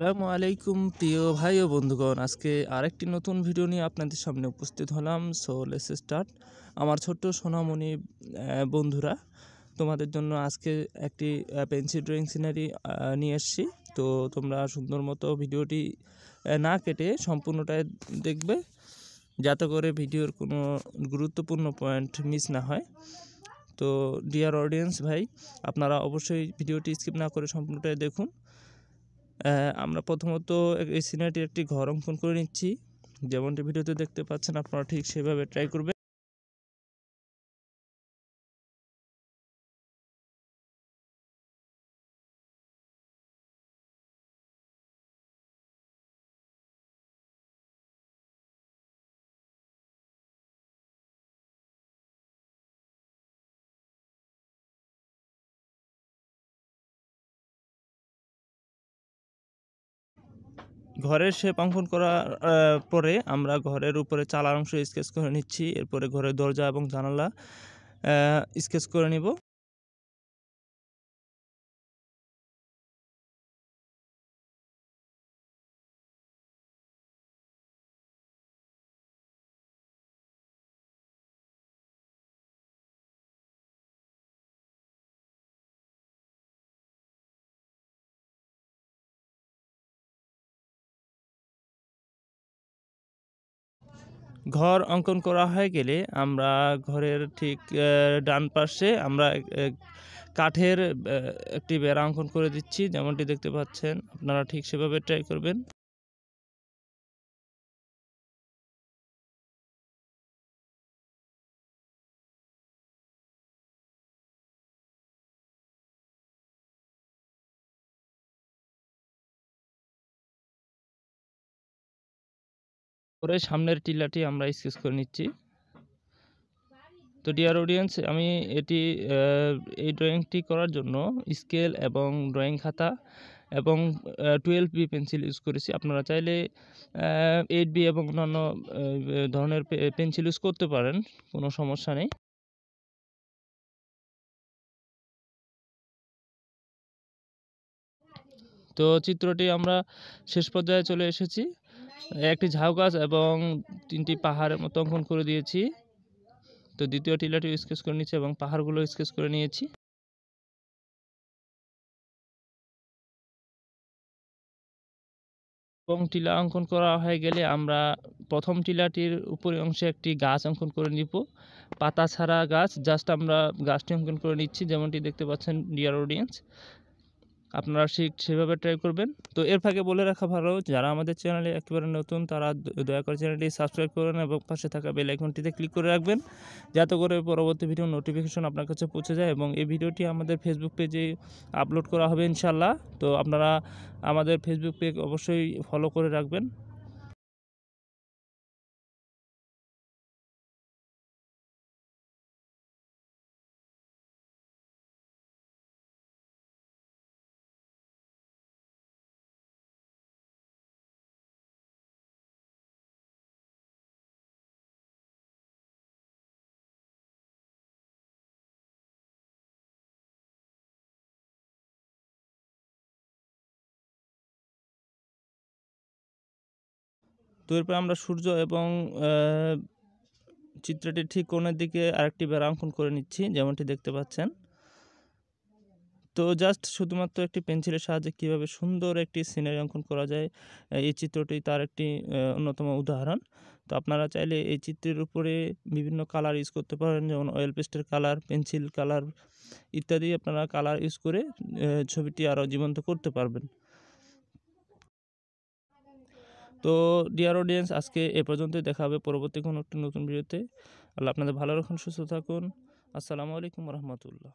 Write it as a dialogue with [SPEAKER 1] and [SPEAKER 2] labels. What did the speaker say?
[SPEAKER 1] আসসালামু আলাইকুম প্রিয় ভাই ও বন্ধুগণ আজকে আরেকটি নতুন ভিডিও নিয়ে আপনাদের সামনে উপস্থিত হলাম সো লেস স্টার্ট আমার ছোট্ট সোনামণি বন্ধুরা তোমাদের জন্য আজকে একটি পেন্সিল ড্রয়িং সিনারি নিয়ে এসছি তো তোমরা সুন্দর মতো ভিডিওটি না কেটে সম্পূর্ণটাই দেখবে যাতে করে ভিডিওর কোনো গুরুত্বপূর্ণ পয়েন্ট মিস না হয় তো ডিয়ার অডিয়েন্স ভাই আপনারা অবশ্যই ভিডিওটি স্কিপ না করে সম্পূর্ণটাই দেখুন আমরা প্রথমত এই সিনারিটির একটি ঘর অঙ্কন করে নিচ্ছি যেমনটি ভিডিওতে দেখতে পাচ্ছেন আপনারা ঠিক সেভাবে ট্রাই করবেন ঘরের শেপ অঙ্কন করার পরে আমরা ঘরের উপরে চালার অংশ স্কেচ করে নিচ্ছি এরপরে ঘরের দরজা এবং জানালা স্কেচ করে নিব ঘর অঙ্কন করা হয়ে গেলে আমরা ঘরের ঠিক ডান পাশে আমরা কাঠের একটি বেড়া অঙ্কন করে দিচ্ছি যেমনটি দেখতে পাচ্ছেন আপনারা ঠিক সেভাবে ট্রাই করবেন করে সামনের টিলাটি আমরা স্কেচ করে নিচ্ছি তো ডিয়ার অডিয়েন্স আমি এটি এই ড্রয়িংটি করার জন্য স্কেল এবং ড্রয়িং খাতা এবং টুয়েলভ বি পেন্সিল ইউজ করেছি আপনারা চাইলে এইট বি এবং অন্যান্য ধরনের পেন্সিল ইউজ করতে পারেন কোনো সমস্যা নেই তো চিত্রটি আমরা শেষ পর্যায়ে চলে এসেছি একটি ঝাউ গাছ এবং তিনটি পাহাড়ের মতো অঙ্কন করে দিয়েছি তো দ্বিতীয় টিলাটি স্কেচ করে নিয়েছি এবং পাহাড়গুলো স্কেচ করে নিয়েছি এবং টিলা অঙ্কন করা হয়ে গেলে আমরা প্রথম টিলাটির উপরে অংশে একটি গাছ অঙ্কন করে নিব পাতা ছাড়া গাছ জাস্ট আমরা গাছটি অঙ্কন করে নিচ্ছি যেমনটি দেখতে পাচ্ছেন ডিয়ার অডিয়েন্স আপনারা ঠিক সেভাবে ট্রাই করবেন তো এর ফাঁকে বলে রাখা ভালো যারা আমাদের চ্যানেলে একেবারে নতুন তারা দয়া করে চ্যানেলটি সাবস্ক্রাইব করবেন এবং পাশে থাকা বেল আইকনটিতে ক্লিক করে রাখবেন যাতে করে পরবর্তী ভিডিও নোটিফিকেশন আপনার কাছে পৌঁছে যায় এবং এই ভিডিওটি আমাদের ফেসবুক পেজে আপলোড করা হবে ইনশাল্লাহ তো আপনারা আমাদের ফেসবুক পেজ অবশ্যই ফলো করে রাখবেন তো এরপর আমরা সূর্য এবং চিত্রটি ঠিক কোণের দিকে আরেকটি বেড়া অঙ্কন করে নিচ্ছি যেমনটি দেখতে পাচ্ছেন তো জাস্ট শুধুমাত্র একটি পেন্সিলের সাহায্যে কিভাবে সুন্দর একটি সিনারি অঙ্কন করা যায় এই চিত্রটি তার একটি অন্যতম উদাহরণ তো আপনারা চাইলে এই চিত্রের উপরে বিভিন্ন কালার ইউজ করতে পারেন যেমন অয়েল পেস্টের কালার পেন্সিল কালার ইত্যাদি আপনারা কালার ইউজ করে ছবিটি আরও জীবন্ত করতে পারবেন তো ডিয়ার অডিয়েন্স আজকে এ পর্যন্তই দেখা হবে পরবর্তী কোনো একটি নতুন ভিডিওতে আল্লাহ আপনাদের ভালো রাখুন সুস্থ থাকুন আসসালামু আলাইকুম রহমতুল্লাহ